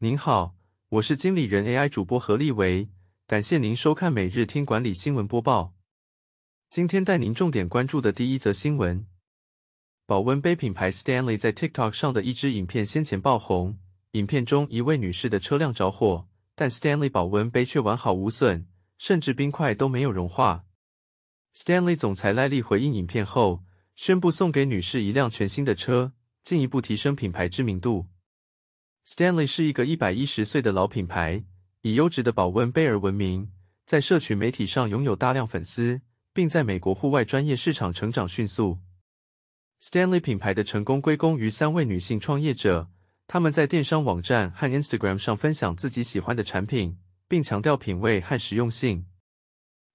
您好，我是经理人 AI 主播何立维，感谢您收看每日听管理新闻播报。今天带您重点关注的第一则新闻：保温杯品牌 Stanley 在 TikTok 上的一支影片先前爆红，影片中一位女士的车辆着火，但 Stanley 保温杯却完好无损，甚至冰块都没有融化。Stanley 总裁赖利回应影片后，宣布送给女士一辆全新的车，进一步提升品牌知名度。Stanley 是一个一百一十岁的老品牌，以优质的保温杯而闻名，在社群媒体上拥有大量粉丝，并在美国户外专业市场成长迅速。Stanley 品牌的成功归功于三位女性创业者，她们在电商网站和 Instagram 上分享自己喜欢的产品，并强调品味和实用性。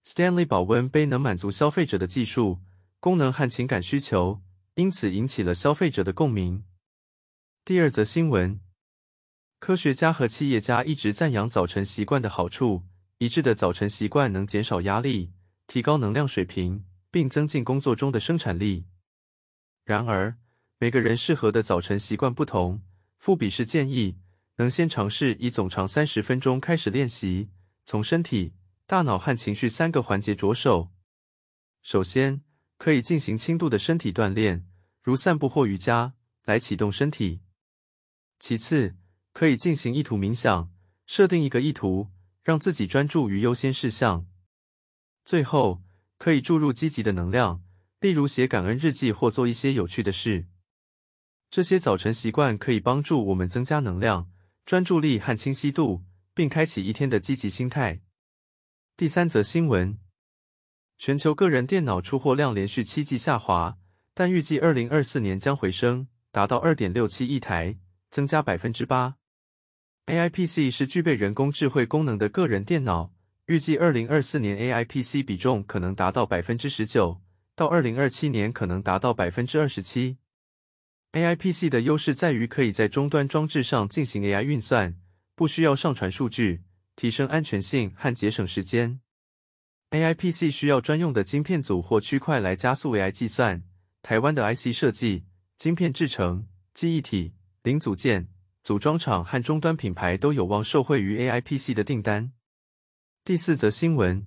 Stanley 保温杯能满足消费者的技术、功能和情感需求，因此引起了消费者的共鸣。第二则新闻。科学家和企业家一直赞扬早晨习惯的好处。一致的早晨习惯能减少压力，提高能量水平，并增进工作中的生产力。然而，每个人适合的早晨习惯不同。富比是建议能先尝试以总长三十分钟开始练习，从身体、大脑和情绪三个环节着手。首先，可以进行轻度的身体锻炼，如散步或瑜伽，来启动身体。其次，可以进行意图冥想，设定一个意图，让自己专注于优先事项。最后，可以注入积极的能量，例如写感恩日记或做一些有趣的事。这些早晨习惯可以帮助我们增加能量、专注力和清晰度，并开启一天的积极心态。第三则新闻：全球个人电脑出货量连续七季下滑，但预计二零二四年将回升，达到二点六七亿台，增加百分之八。AIPC 是具备人工智慧功能的个人电脑，预计二零二四年 AIPC 比重可能达到百分之十九，到二零二七年可能达到百分之二十七。AIPC 的优势在于可以在终端装置上进行 AI 运算，不需要上传数据，提升安全性和节省时间。AIPC 需要专用的晶片组或区块来加速 AI 计算。台湾的 IC 设计、晶片制成、记忆体、零组件。组装厂和终端品牌都有望受惠于 AIPC 的订单。第四则新闻：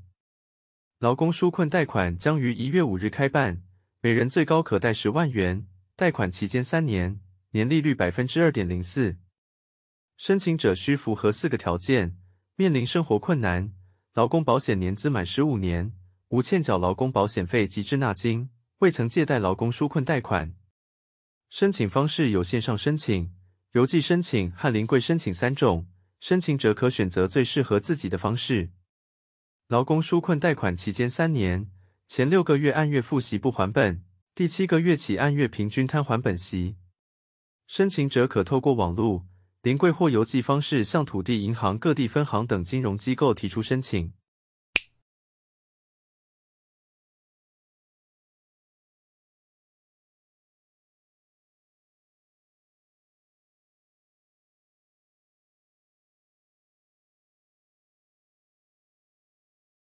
劳工纾困贷款将于一月五日开办，每人最高可贷十万元，贷款期间三年，年利率百分之二点零四。申请者需符合四个条件：面临生活困难、劳工保险年资满十五年、无欠缴劳工保险费及滞纳金、未曾借贷劳工纾困贷款。申请方式有线上申请。邮寄申请、和临柜申请三种，申请者可选择最适合自己的方式。劳工纾困贷款期间三年，前六个月按月付息不还本，第七个月起按月平均摊还本息。申请者可透过网路、临柜或邮寄方式，向土地银行各地分行等金融机构提出申请。